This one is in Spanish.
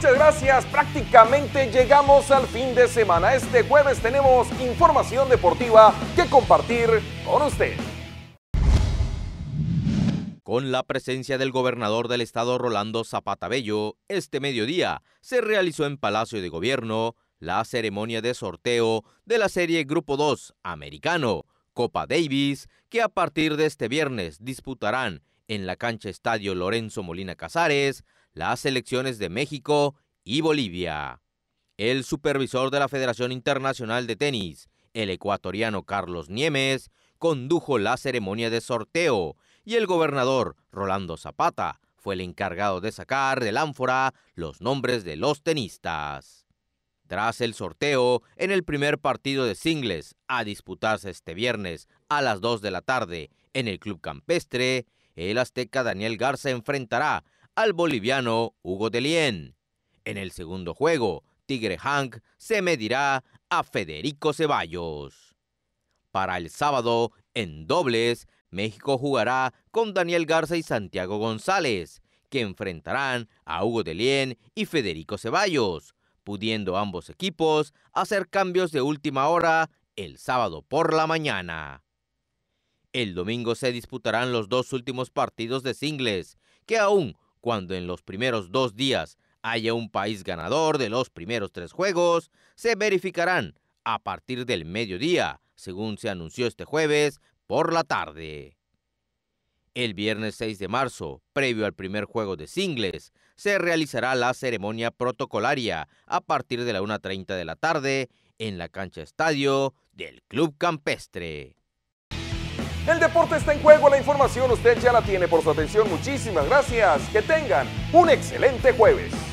Muchas gracias. Prácticamente llegamos al fin de semana. Este jueves tenemos información deportiva que compartir con usted. Con la presencia del gobernador del estado Rolando Zapata Bello, este mediodía se realizó en Palacio de Gobierno la ceremonia de sorteo de la serie Grupo 2 Americano, Copa Davis, que a partir de este viernes disputarán en la cancha Estadio Lorenzo Molina Casares las selecciones de México y Bolivia. El supervisor de la Federación Internacional de Tenis, el ecuatoriano Carlos Niemes, condujo la ceremonia de sorteo y el gobernador Rolando Zapata fue el encargado de sacar del ánfora los nombres de los tenistas. Tras el sorteo, en el primer partido de singles a disputarse este viernes a las 2 de la tarde en el Club Campestre, el azteca Daniel Garza enfrentará al boliviano Hugo Lien. En el segundo juego, Tigre Hank se medirá a Federico Ceballos. Para el sábado, en dobles, México jugará con Daniel Garza y Santiago González, que enfrentarán a Hugo Lien y Federico Ceballos, pudiendo ambos equipos hacer cambios de última hora el sábado por la mañana. El domingo se disputarán los dos últimos partidos de singles, que aún cuando en los primeros dos días haya un país ganador de los primeros tres juegos, se verificarán a partir del mediodía, según se anunció este jueves por la tarde. El viernes 6 de marzo, previo al primer juego de singles, se realizará la ceremonia protocolaria a partir de la 1.30 de la tarde en la cancha estadio del Club Campestre. El deporte está en juego, la información usted ya la tiene por su atención. Muchísimas gracias. Que tengan un excelente jueves.